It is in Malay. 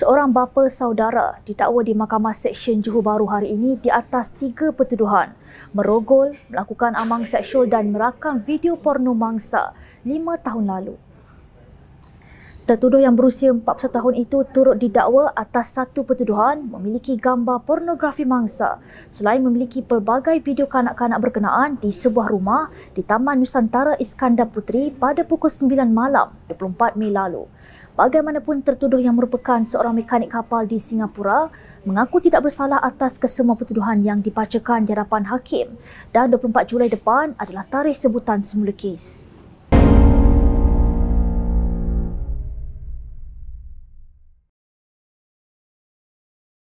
seorang bapa saudara didakwa di Mahkamah Seksyen Johor Bahru hari ini di atas tiga pertuduhan. Merogol, melakukan amang seksual dan merakam video porno mangsa lima tahun lalu. Tertuduh yang berusia 41 tahun itu turut didakwa atas satu pertuduhan memiliki gambar pornografi mangsa selain memiliki pelbagai video kanak-kanak berkenaan di sebuah rumah di Taman Nusantara Iskandar Puteri pada pukul 9 malam 24 Mei lalu. Bagaimanapun tertuduh yang merupakan seorang mekanik kapal di Singapura mengaku tidak bersalah atas kesemua pertuduhan yang dibacakan di hadapan hakim dan 24 Julai depan adalah tarikh sebutan semula kes.